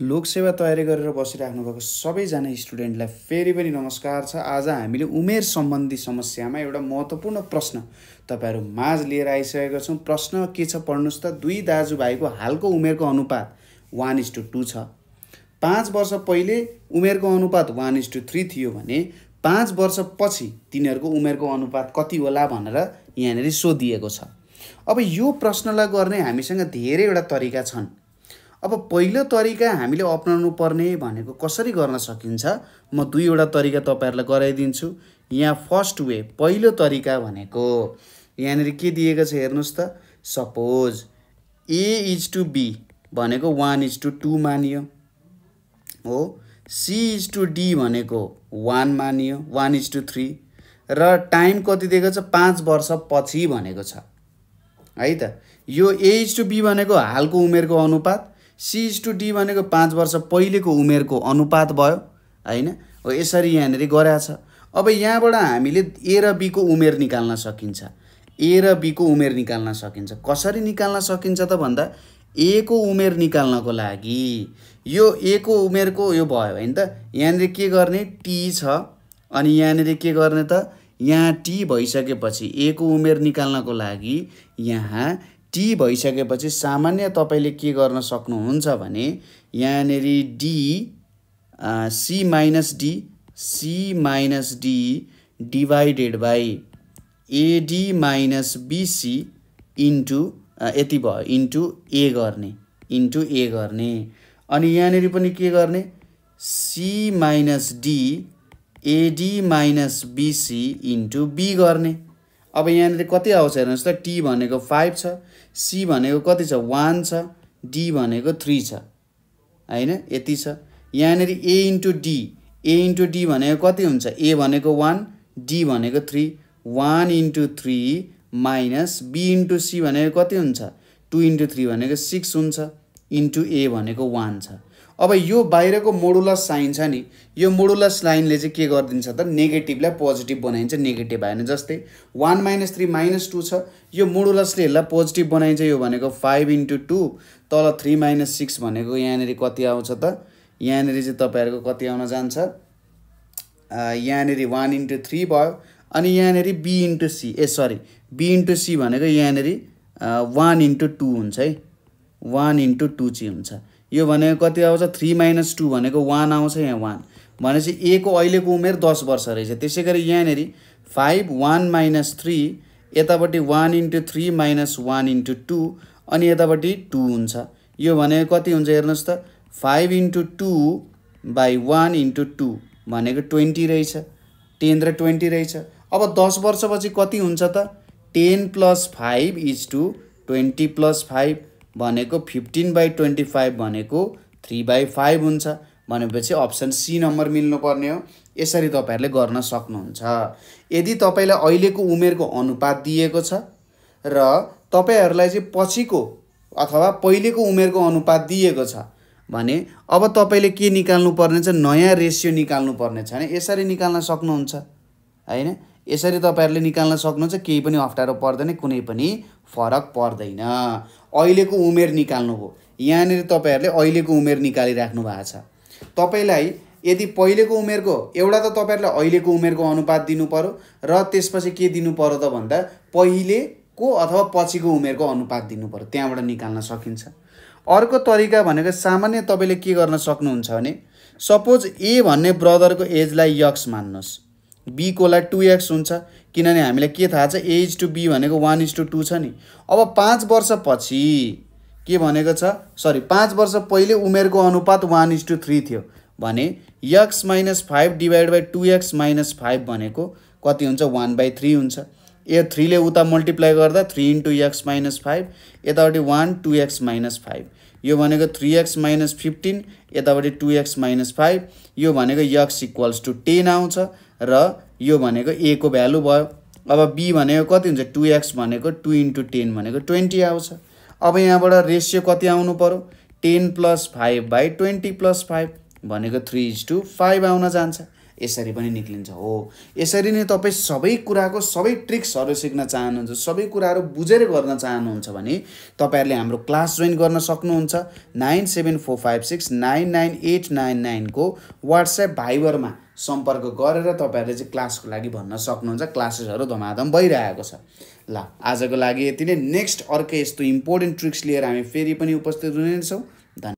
लोकसेवा तयारी गरेर बसिराख्नु भएको सबैजना स्टुडेन्टलाई फेरि पनि नमस्कार छ आज हामीले उमेर सम्बन्धी समस्यामा एउटा महत्त्वपूर्ण प्रश्न तपाईँहरू माझ लिएर आइसकेका छौँ प्रश्न के छ पढ्नुहोस् त दुई दाजुभाइको हालको उमेरको अनुपात वान इज टू टू छ पाँच वर्ष पहिले उमेरको अनुपात वान इज टू थ्री थियो भने पाँच वर्षपछि तिनीहरूको उमेरको अनुपात कति होला भनेर यहाँनिर सोधिएको छ अब यो प्रश्नलाई गर्ने हामीसँग धेरैवटा तरिका छन् अब पहिलो तरिका हामीले अप्नाउनु पर्ने भनेको कसरी गर्न सकिन्छ म दुईवटा तरिका तपाईँहरूलाई गराइदिन्छु यहाँ फर्स्ट वे पहिलो तरिका भनेको यहाँनिर के दिएको छ हेर्नुहोस् त suppose A is to B भनेको वान इज टु टू मानियो हो सी इज टु डी भनेको वान मानियो वान इज टु थ्री र टाइम कति दिएको छ पाँच वर्षपछि भनेको छ है त यो ए इज टु बी भनेको हालको उमेरको अनुपात सिज टु डी भनेको पाँच वर्ष पहिलेको उमेरको अनुपात भयो होइन हो यसरी यहाँनिर छ अब यहाँबाट हामीले ए र बीको उमेर निकाल्न सकिन्छ ए र बीको उमेर निकाल्न सकिन्छ कसरी निकाल्न सकिन्छ त भन्दा ए को उमेर निकाल्नको लागि यो ए को उमेरको यो भयो होइन त यहाँनिर के गर्ने टी छ अनि यहाँनिर के गर्ने त यहाँ टी भइसकेपछि ए को उमेर निकाल्नको लागि यहाँ टी भइसकेपछि सामान्य तपाईँले के गर्न सक्नुहुन्छ भने यहाँनिर D C minus D C minus D divided by AD minus BC into यति भयो इन्टु ए गर्ने इन्टु ए गर्ने अनि यहाँनिर पनि के गर्ने C minus D AD minus BC into B गर्ने अब यहाँनिर कति आउँछ हेर्नुहोस् त टी भनेको फाइभ छ सी भनेको कति छ वान छ डी भनेको थ्री छ होइन यति छ यहाँनिर A into D A into D भनेको कति हुन्छ ए भनेको वान डी भनेको three one into three minus B into C भनेको कति हुन्छ टु इन्टु थ्री भनेको सिक्स हुन्छ इन्टु ए भनेको वान छ अब यो बाहिरको मोडुलस साइन छ नि यो मोडुलस लाइनले चाहिँ के गरिदिन्छ त नेगेटिभलाई पोजिटिभ बनाइन्छ नेगेटिभ आएन जस्तै one minus three minus two छ यो मोडुलसले यसलाई पोजिटिभ बनाइन्छ यो भनेको फाइभ इन्टु टू तल थ्री माइनस सिक्स भनेको यहाँनिर कति आउँछ त यहाँनिर चाहिँ तपाईँहरूको कति आउन जान्छ यहाँनिर वान इन्टु थ्री भयो अनि यहाँनिर बी इन्टु सी ए सरी बी इन्टु सी भनेको यहाँनिर वान इन्टु टू हुन्छ है वान इन्टु टू चाहिँ हुन्छ यो भनेको कति आउँछ थ्री माइनस टू भनेको वान आउँछ यहाँ वान भनेपछि ए को अहिलेको उमेर दस वर्ष रहेछ त्यसै गरी यहाँनिर फाइभ वान माइनस थ्री यतापट्टि one into three minus one into two अनि यतापट्टि टू हुन्छ यो भनेको कति हुन्छ हेर्नुहोस् त five into two by one into two भनेको ट्वेन्टी रहेछ टेन र ट्वेन्टी रहेछ अब दस वर्षपछि कति हुन्छ त ten plus five is to twenty plus five भनेको फिफ्टिन बाई ट्वेन्टी फाइभ भनेको थ्री बाई फाइभ हुन्छ भनेपछि अप्सन सी नम्बर मिल्नुपर्ने हो यसरी तपाईँहरूले गर्न सक्नुहुन्छ यदि तपाईँलाई अहिलेको उमेरको अनुपात दिएको छ र तपाईँहरूलाई चाहिँ पछिको अथवा पहिलेको उमेरको अनुपात दिएको छ भने अब तपाईँले के निकाल्नुपर्ने छ नयाँ रेसियो निकाल्नुपर्ने छ होइन यसरी निकाल्न सक्नुहुन्छ होइन यसरी तपाईँहरूले निकाल्न सक्नुहुन्छ केही पनि अप्ठ्यारो पर्दैन कुनै पनि फरक पर्दैन अहिलेको उमेर निकाल्नु हो यहाँनिर तपाईँहरूले अहिलेको उमेर निकालिराख्नु भएको छ तपाईँलाई यदि पहिलेको उमेरको एउटा त तपाईँहरूले अहिलेको उमेरको अनुपात दिनु पऱ्यो र त्यसपछि के दिनु पऱ्यो त भन्दा पहिलेको अथवा पछिको उमेरको अनुपात दिनु पऱ्यो त्यहाँबाट निकाल्न सकिन्छ अर्को तरिका भनेको सामान्य तपाईँले के गर्न सक्नुहुन्छ भने सपोज ए भन्ने ब्रदरको एजलाई यक्स मान्नुहोस् बीकोलाई टु एक्स हुन्छ किनभने हामीलाई के थाहा छ ए इज टु बी भनेको वान इज टु टू छ नि अब पाँच वर्षपछि के भनेको छ सरी पाँच वर्ष पहिले उमेरको अनुपात वान इज टू थ्री थियो भने x minus five divide by two x minus five भनेको कति हुन्छ वान बाई थ्री हुन्छ ए थ्रीले उता मल्टिप्लाई गर्दा three into x minus five यतापट्टि one two x minus five यो भनेको थ्री एक्स माइनस फिफ्टिन यतापट्टि टु एक्स माइनस फाइभ यो भनेको यक्स इक्वल्स टु टेन आउँछ र यो भनेको ए को भ्यालु भयो अब बी भनेको कति हुन्छ टु एक्स भनेको टु इन्टु टेन भनेको ट्वेन्टी आउँछ अब यहाँबाट रेसियो कति आउनु पऱ्यो ten plus five by twenty plus five भनेको थ्री इज टू फाइभ आउन जान्छ यसरी पनि निक्लिन्छ हो यसरी नै तपाईँ सबै कुराको सबै ट्रिक्सहरू सिक्न चाहनुहुन्छ सबै कुराहरू बुझेर गर्न चाहनुहुन्छ भने तपाईँहरूले हाम्रो क्लास जोइन गर्न सक्नुहुन्छ nine seven four five six nine nine eight nine नाइनको वाट्सएप भाइबरमा सम्पर्क गरेर तपाईँहरूले चाहिँ क्लासको लागि भन्न सक्नुहुन्छ क्लासेसहरू धमाधम भइरहेको छ ल आजको लागि यति नै नेक्स्ट अर्कै यस्तो इम्पोर्टेन्ट ट्रिक्स लिएर हामी फेरि पनि उपस्थित हुनेछौँ